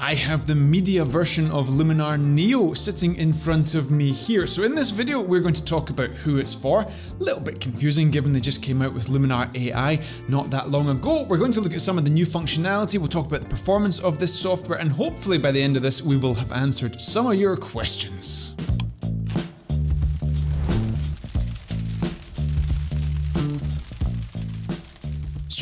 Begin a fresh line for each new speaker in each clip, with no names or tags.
I have the media version of Luminar Neo sitting in front of me here. So in this video, we're going to talk about who it's for. A little bit confusing given they just came out with Luminar AI not that long ago. We're going to look at some of the new functionality. We'll talk about the performance of this software and hopefully by the end of this, we will have answered some of your questions.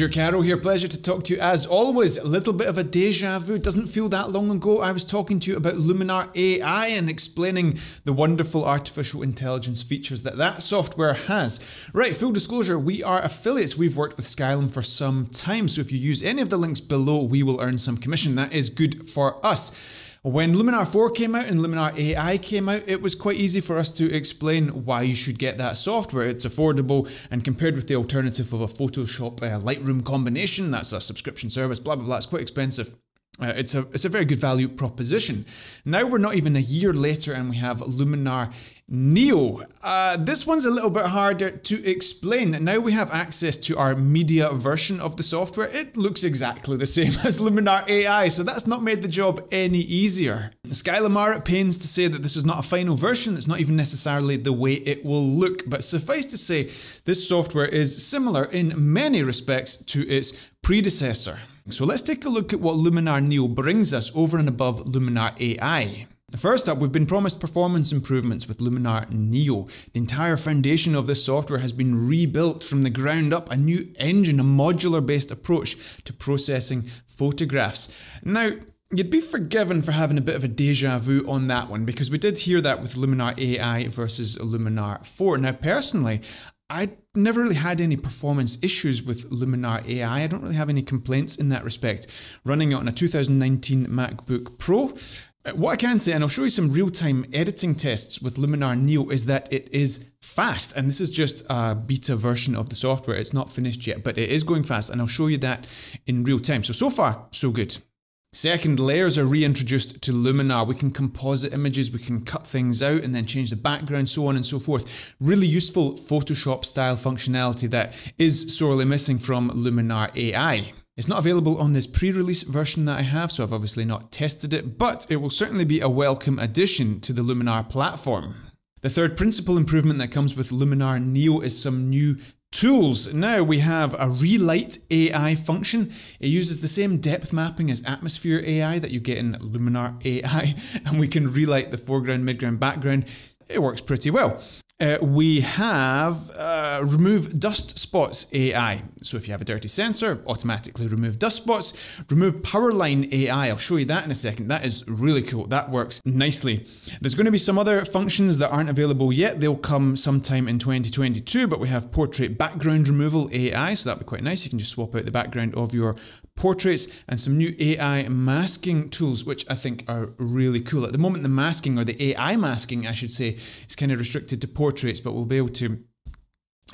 Stuart Carroll here, pleasure to talk to you as always. A little bit of a deja vu, doesn't feel that long ago. I was talking to you about Luminar AI and explaining the wonderful artificial intelligence features that that software has. Right, full disclosure, we are affiliates. We've worked with Skylum for some time, so if you use any of the links below, we will earn some commission. That is good for us. When Luminar 4 came out and Luminar AI came out, it was quite easy for us to explain why you should get that software. It's affordable and compared with the alternative of a Photoshop uh, Lightroom combination, that's a subscription service, blah, blah, blah, it's quite expensive. Uh, it's a it's a very good value proposition. Now we're not even a year later, and we have Luminar Neo. Uh, this one's a little bit harder to explain. Now we have access to our media version of the software. It looks exactly the same as Luminar AI, so that's not made the job any easier. Skylum are at pains to say that this is not a final version. It's not even necessarily the way it will look, but suffice to say, this software is similar in many respects to its predecessor. So let's take a look at what Luminar Neo brings us over and above Luminar AI. First up, we've been promised performance improvements with Luminar Neo. The entire foundation of this software has been rebuilt from the ground up, a new engine, a modular based approach to processing photographs. Now, You'd be forgiven for having a bit of a deja vu on that one because we did hear that with Luminar AI versus Luminar 4. Now, personally, I never really had any performance issues with Luminar AI. I don't really have any complaints in that respect. Running it on a 2019 MacBook Pro, uh, what I can say, and I'll show you some real-time editing tests with Luminar Neo, is that it is fast. And this is just a beta version of the software. It's not finished yet, but it is going fast. And I'll show you that in real time. So, so far, so good. Second, layers are reintroduced to Luminar. We can composite images, we can cut things out and then change the background, so on and so forth. Really useful Photoshop style functionality that is sorely missing from Luminar AI. It's not available on this pre-release version that I have, so I've obviously not tested it, but it will certainly be a welcome addition to the Luminar platform. The third principal improvement that comes with Luminar Neo is some new Tools. Now we have a Relight AI function. It uses the same depth mapping as Atmosphere AI that you get in Luminar AI, and we can relight the foreground, midground, background. It works pretty well. Uh, we have uh, uh, remove dust spots AI. So if you have a dirty sensor, automatically remove dust spots. Remove power line AI. I'll show you that in a second. That is really cool. That works nicely. There's going to be some other functions that aren't available yet. They'll come sometime in 2022, but we have portrait background removal AI. So that'd be quite nice. You can just swap out the background of your portraits and some new AI masking tools, which I think are really cool. At the moment, the masking or the AI masking, I should say, is kind of restricted to portraits, but we'll be able to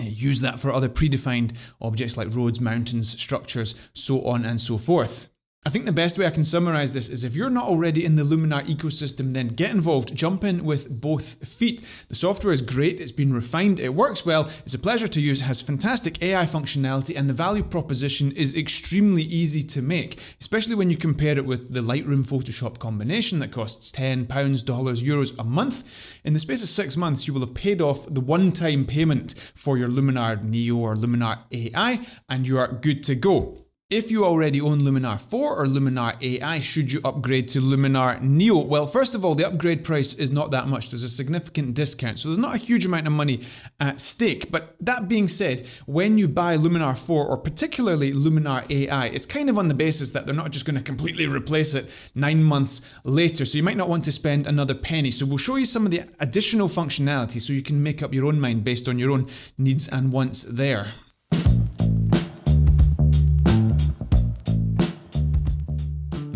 use that for other predefined objects like roads, mountains, structures, so on and so forth. I think the best way I can summarize this is if you're not already in the Lumina ecosystem, then get involved, jump in with both feet. The software is great, it's been refined, it works well, it's a pleasure to use, has fantastic AI functionality, and the value proposition is extremely easy to make, especially when you compare it with the Lightroom Photoshop combination that costs £10, dollars, euros a month. In the space of six months, you will have paid off the one time payment for your Luminar Neo or Luminar AI, and you are good to go. If you already own Luminar 4 or Luminar AI, should you upgrade to Luminar Neo? Well, first of all, the upgrade price is not that much. There's a significant discount, so there's not a huge amount of money at stake. But that being said, when you buy Luminar 4 or particularly Luminar AI, it's kind of on the basis that they're not just going to completely replace it nine months later. So you might not want to spend another penny. So we'll show you some of the additional functionality so you can make up your own mind based on your own needs and wants there.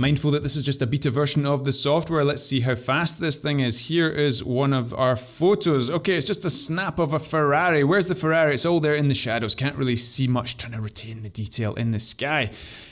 Mindful that this is just a beta version of the software, let's see how fast this thing is. Here is one of our photos. Okay, it's just a snap of a Ferrari. Where's the Ferrari? It's all there in the shadows. Can't really see much, trying to retain the detail in the sky.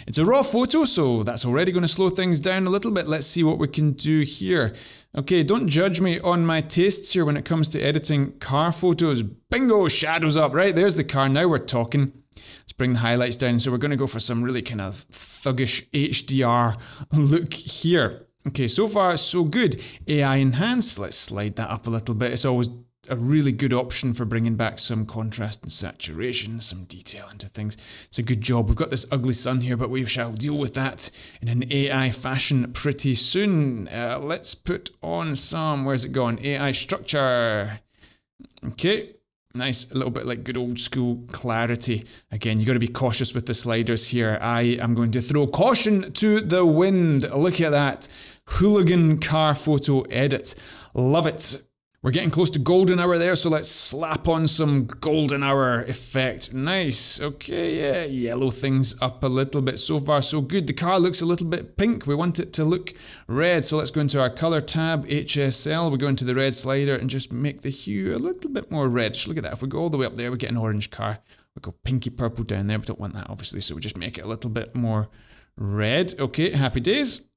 It's a raw photo, so that's already going to slow things down a little bit. Let's see what we can do here. Okay, don't judge me on my tastes here when it comes to editing car photos. Bingo, shadows up, right? There's the car, now we're talking. Let's bring the highlights down. So we're going to go for some really kind of thuggish HDR look here. Okay, so far so good. AI Enhance, let's slide that up a little bit. It's always a really good option for bringing back some contrast and saturation, some detail into things. It's a good job. We've got this ugly sun here, but we shall deal with that in an AI fashion pretty soon. Uh, let's put on some, where's it going? AI structure. Okay, Nice, a little bit like good old school clarity. Again, you got to be cautious with the sliders here. I am going to throw caution to the wind. Look at that. Hooligan car photo edit. Love it. We're getting close to golden hour there, so let's slap on some golden hour effect. Nice. Okay, yeah, yellow things up a little bit. So far, so good. The car looks a little bit pink. We want it to look red. So let's go into our color tab, HSL. We go into the red slider and just make the hue a little bit more reddish. Look at that. If we go all the way up there, we get an orange car. We go pinky purple down there. We don't want that, obviously, so we just make it a little bit more red. Okay, happy days.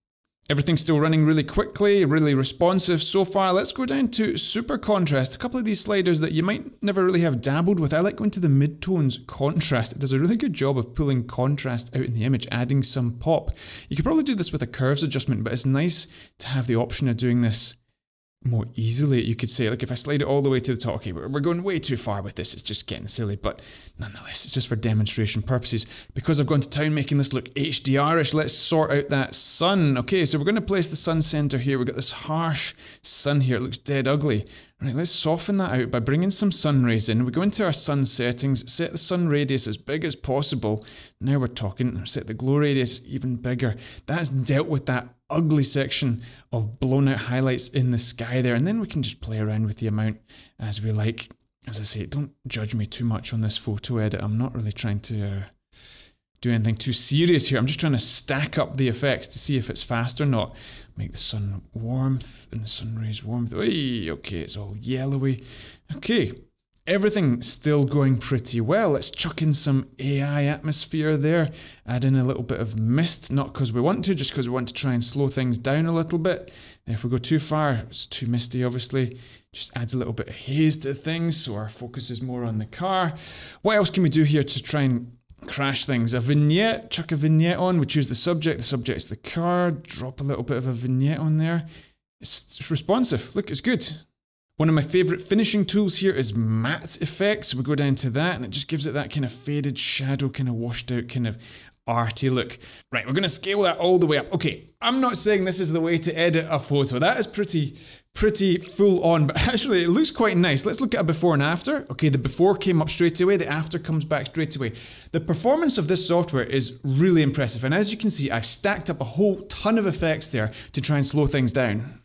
Everything's still running really quickly, really responsive so far. Let's go down to super contrast. A couple of these sliders that you might never really have dabbled with. I like going to the midtones contrast. It does a really good job of pulling contrast out in the image, adding some pop. You could probably do this with a curves adjustment, but it's nice to have the option of doing this more easily, you could say. Like if I slide it all the way to the top, okay, we're going way too far with this. It's just getting silly, but nonetheless, it's just for demonstration purposes. Because I've gone to town making this look HDR-ish, let's sort out that sun. Okay, so we're going to place the sun center here. We've got this harsh sun here. It looks dead ugly. Right, let's soften that out by bringing some sun rays in. We go into our sun settings, set the sun radius as big as possible. Now we're talking, set the glow radius even bigger. That's dealt with that ugly section of blown out highlights in the sky there. And then we can just play around with the amount as we like. As I say, don't judge me too much on this photo edit. I'm not really trying to uh, do anything too serious here. I'm just trying to stack up the effects to see if it's fast or not. Make the sun warmth and the sun rays warmth. Oy, okay, it's all yellowy. Okay, everything still going pretty well. Let's chuck in some AI atmosphere there, add in a little bit of mist, not because we want to, just because we want to try and slow things down a little bit. If we go too far, it's too misty, obviously. Just adds a little bit of haze to things, so our focus is more on the car. What else can we do here to try and crash things? A vignette, chuck a vignette on. We choose the subject, the subject's the car, drop a little bit of a vignette on there. It's, it's responsive. Look, it's good. One of my favorite finishing tools here is matte effect. So we go down to that and it just gives it that kind of faded shadow, kind of washed out, kind of arty look. Right, we're gonna scale that all the way up. Okay, I'm not saying this is the way to edit a photo. That is pretty, pretty full on, but actually it looks quite nice. Let's look at a before and after. Okay, the before came up straight away, the after comes back straight away. The performance of this software is really impressive. And as you can see, I've stacked up a whole ton of effects there to try and slow things down.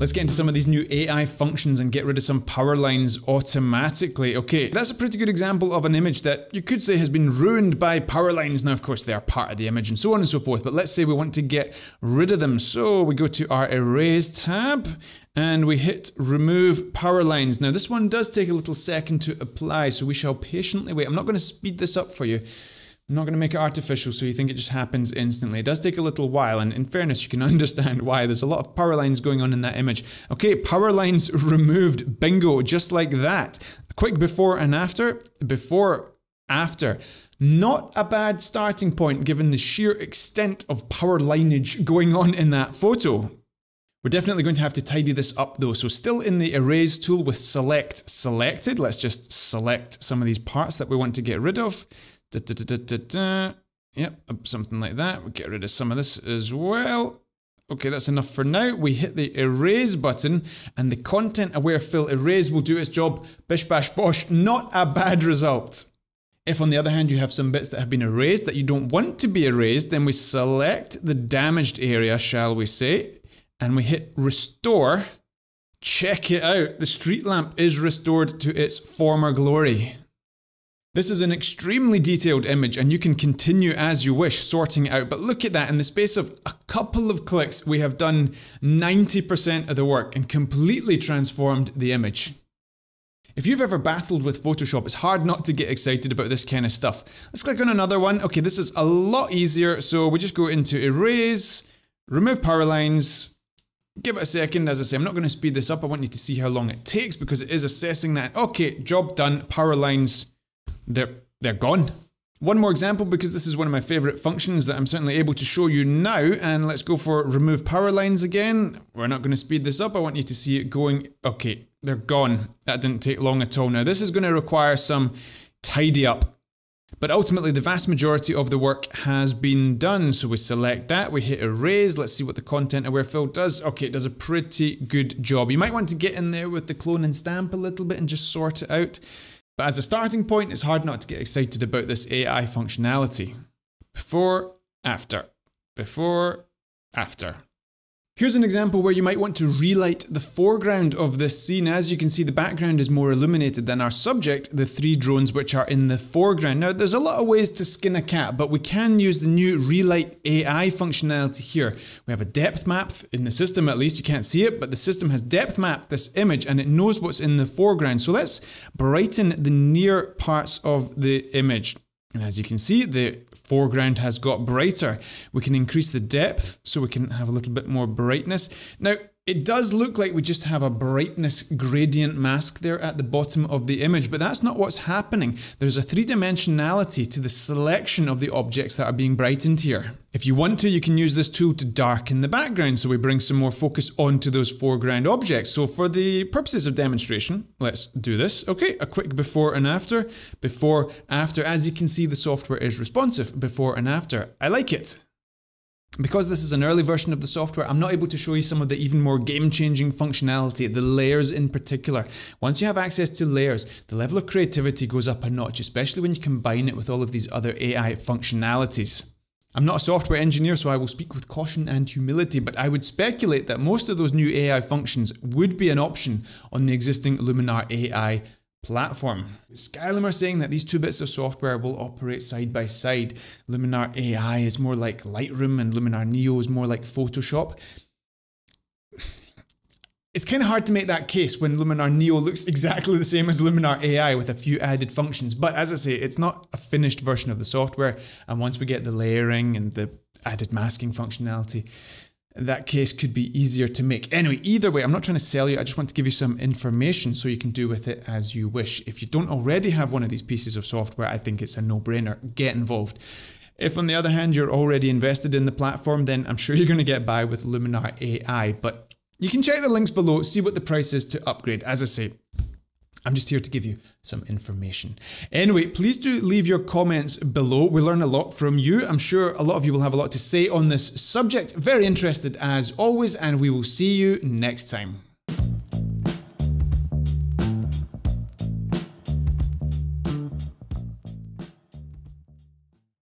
Let's get into some of these new AI functions and get rid of some power lines automatically. Okay, that's a pretty good example of an image that you could say has been ruined by power lines. Now, of course, they are part of the image and so on and so forth, but let's say we want to get rid of them. So we go to our Erase tab and we hit remove power lines. Now this one does take a little second to apply, so we shall patiently wait. I'm not going to speed this up for you. I'm not going to make it artificial so you think it just happens instantly. It does take a little while, and in fairness, you can understand why. There's a lot of power lines going on in that image. Okay, power lines removed. Bingo, just like that. quick before and after. Before, after. Not a bad starting point given the sheer extent of power lineage going on in that photo. We're definitely going to have to tidy this up though. So still in the erase tool with select selected, let's just select some of these parts that we want to get rid of. Da, da, da, yep, uh, something like that. We'll get rid of some of this as well. Okay, that's enough for now. We hit the erase button and the content aware fill erase will do its job. Bish bash bosh, not a bad result. If on the other hand you have some bits that have been erased that you don't want to be erased, then we select the damaged area, shall we say, and we hit restore. Check it out, the street lamp is restored to its former glory. This is an extremely detailed image and you can continue as you wish sorting out, but look at that, in the space of a couple of clicks we have done 90% of the work and completely transformed the image. If you've ever battled with Photoshop, it's hard not to get excited about this kind of stuff. Let's click on another one. Okay, this is a lot easier, so we just go into Erase, Remove Power Lines, give it a second. As I say, I'm not going to speed this up. I want you to see how long it takes because it is assessing that. Okay, job done, power lines they're, they're gone. One more example because this is one of my favorite functions that I'm certainly able to show you now and let's go for remove power lines again. We're not going to speed this up, I want you to see it going. Okay, they're gone. That didn't take long at all. Now this is going to require some tidy up. But ultimately the vast majority of the work has been done. So we select that, we hit erase, let's see what the content aware fill does. Okay, it does a pretty good job. You might want to get in there with the clone and stamp a little bit and just sort it out. But as a starting point, it's hard not to get excited about this AI functionality. Before, after. Before, after. Here's an example where you might want to relight the foreground of this scene. As you can see, the background is more illuminated than our subject, the three drones which are in the foreground. Now, there's a lot of ways to skin a cat, but we can use the new Relight AI functionality here. We have a depth map, in the system at least, you can't see it, but the system has depth mapped this image and it knows what's in the foreground. So let's brighten the near parts of the image. And as you can see, the foreground has got brighter. We can increase the depth so we can have a little bit more brightness. Now, it does look like we just have a brightness gradient mask there at the bottom of the image, but that's not what's happening. There's a three-dimensionality to the selection of the objects that are being brightened here. If you want to, you can use this tool to darken the background so we bring some more focus onto those foreground objects. So for the purposes of demonstration, let's do this. Okay, a quick before and after. Before, after. As you can see, the software is responsive before and after. I like it. Because this is an early version of the software, I'm not able to show you some of the even more game-changing functionality, the layers in particular. Once you have access to layers, the level of creativity goes up a notch, especially when you combine it with all of these other AI functionalities. I'm not a software engineer, so I will speak with caution and humility, but I would speculate that most of those new AI functions would be an option on the existing Luminar AI platform. Skylum are saying that these two bits of software will operate side by side. Luminar AI is more like Lightroom and Luminar Neo is more like Photoshop. It's kind of hard to make that case when Luminar Neo looks exactly the same as Luminar AI with a few added functions. But as I say, it's not a finished version of the software. And once we get the layering and the added masking functionality, that case could be easier to make. Anyway, either way, I'm not trying to sell you, I just want to give you some information so you can do with it as you wish. If you don't already have one of these pieces of software, I think it's a no brainer. Get involved. If, on the other hand, you're already invested in the platform, then I'm sure you're going to get by with Luminar AI. But you can check the links below, see what the price is to upgrade. As I say, I'm just here to give you some information. Anyway, please do leave your comments below. We learn a lot from you. I'm sure a lot of you will have a lot to say on this subject. Very interested as always, and we will see you next time.